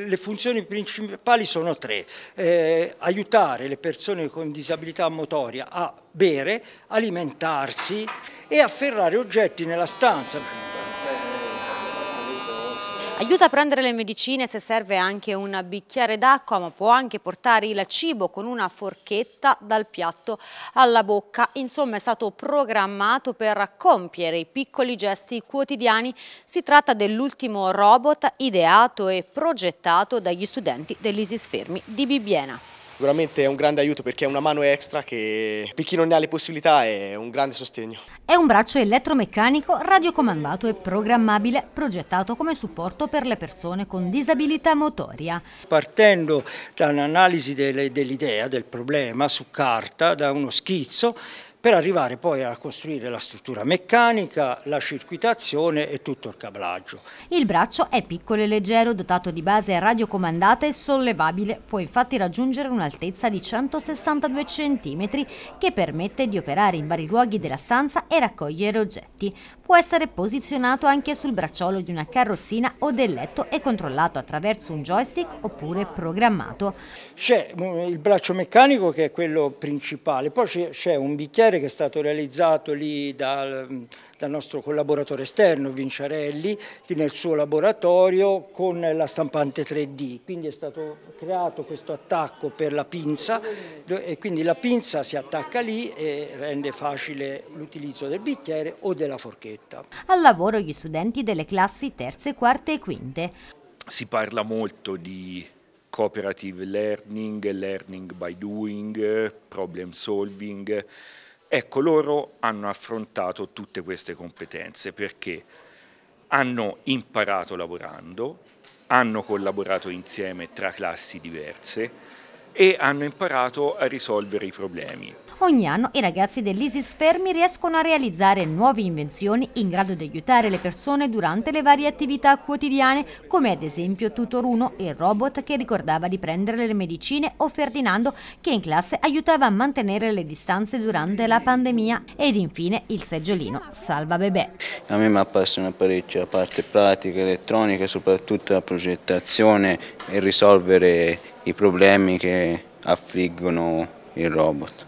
Le funzioni principali sono tre, eh, aiutare le persone con disabilità motoria a bere, alimentarsi e afferrare oggetti nella stanza. Aiuta a prendere le medicine se serve anche un bicchiere d'acqua, ma può anche portare il cibo con una forchetta dal piatto alla bocca. Insomma è stato programmato per compiere i piccoli gesti quotidiani. Si tratta dell'ultimo robot ideato e progettato dagli studenti dell'Isis Fermi di Bibbiena. Sicuramente è un grande aiuto perché è una mano extra che per chi non ne ha le possibilità è un grande sostegno. È un braccio elettromeccanico radiocomandato e programmabile progettato come supporto per le persone con disabilità motoria. Partendo da un'analisi dell'idea, del problema su carta, da uno schizzo, per arrivare poi a costruire la struttura meccanica, la circuitazione e tutto il cablaggio. Il braccio è piccolo e leggero, dotato di base radiocomandata e sollevabile, può infatti raggiungere un'altezza di 162 cm che permette di operare in vari luoghi della stanza e raccogliere oggetti. Può essere posizionato anche sul bracciolo di una carrozzina o del letto e controllato attraverso un joystick oppure programmato. C'è mm, il braccio meccanico che è quello principale, poi c'è un bicchiere mestiere che è stato realizzato lì dal, dal nostro collaboratore esterno Vinciarelli nel suo laboratorio con la stampante 3D, quindi è stato creato questo attacco per la pinza e quindi la pinza si attacca lì e rende facile l'utilizzo del bicchiere o della forchetta. Al lavoro gli studenti delle classi terze, quarte e quinte. Si parla molto di cooperative learning, learning by doing, problem solving, Ecco, loro hanno affrontato tutte queste competenze perché hanno imparato lavorando, hanno collaborato insieme tra classi diverse e hanno imparato a risolvere i problemi. Ogni anno i ragazzi dell'Isis Fermi riescono a realizzare nuove invenzioni in grado di aiutare le persone durante le varie attività quotidiane, come ad esempio Tutor 1, il robot che ricordava di prendere le medicine, o Ferdinando che in classe aiutava a mantenere le distanze durante la pandemia, ed infine il seggiolino Salva Bebè. A me mi appassiona parecchio la parte pratica, elettronica, soprattutto la progettazione e risolvere i problemi che affliggono il robot.